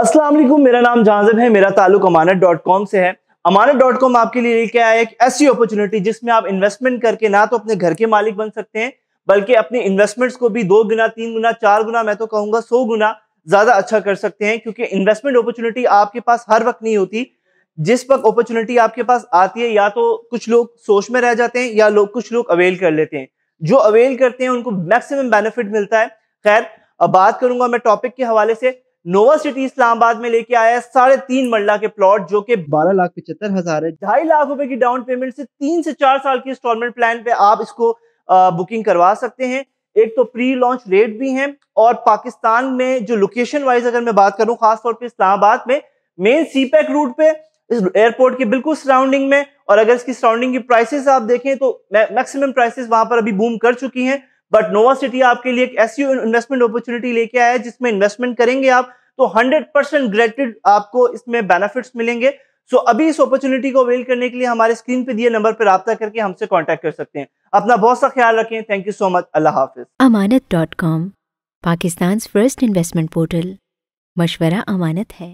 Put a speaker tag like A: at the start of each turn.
A: असलम मेरा नाम जहाजब है मेरा ताल्लुक अमानत डॉट कॉम से है अमानत डॉट कॉम आपके लिए लेके आया एक ऐसी अपॉर्चुनिटी जिसमें आप इन्वेस्टमेंट करके ना तो अपने घर के मालिक बन सकते हैं बल्कि अपने इन्वेस्टमेंट्स को भी दो गुना तीन गुना चार गुना मैं तो कहूँगा सौ गुना ज्यादा अच्छा कर सकते हैं क्योंकि इन्वेस्टमेंट अपॉर्चुनिटी आपके पास हर वक्त नहीं होती जिस वक्त अपॉर्चुनिटी आपके पास आती है या तो कुछ लोग सोच में रह जाते हैं या लोग कुछ लोग अवेल कर लेते हैं जो अवेल करते हैं उनको मैक्सिमम बेनिफिट मिलता है खैर अब बात करूंगा मैं टॉपिक के हवाले से नोवा सिटी इस्लामाबाद में लेके आया है साढ़े तीन मरला के प्लॉट जो कि बारह लाख पचहत्तर हजार है ढाई लाख रुपए की डाउन पेमेंट से तीन से चार साल की इंस्टॉलमेंट प्लान पे आप इसको बुकिंग करवा सकते हैं एक तो प्री लॉन्च रेट भी है और पाकिस्तान में जो लोकेशन वाइज अगर मैं बात करूं खासतौर पर इस्लामाबाद में मेन सीपैक रूट पे इस एयरपोर्ट के बिल्कुल सराउंडिंग में और अगर इसकी सराउंडिंग की प्राइसेस आप देखें तो मैक्सिमम प्राइसेस वहां पर अभी बूम कर चुकी हैं बट नोवा सिटी आपके लिए एक ऐसी इन्वेस्टमेंट अपॉर्चुनिटी लेके आया है जिसमें इन्वेस्टमेंट करेंगे आप तो 100 परसेंट ग्रेटेड आपको इसमें बेनिफिट्स मिलेंगे सो so, अभी इस अपॉर्चुनिटी को अवेल करने के लिए हमारे स्क्रीन पे दिए नंबर पर रब्ता करके हमसे कॉन्टेक्ट कर सकते हैं अपना बहुत सा ख्याल रखें थैंक यू सो मच अल्लाह हाफिज Amanat dot com Pakistan first investment portal मशवरा अमानत है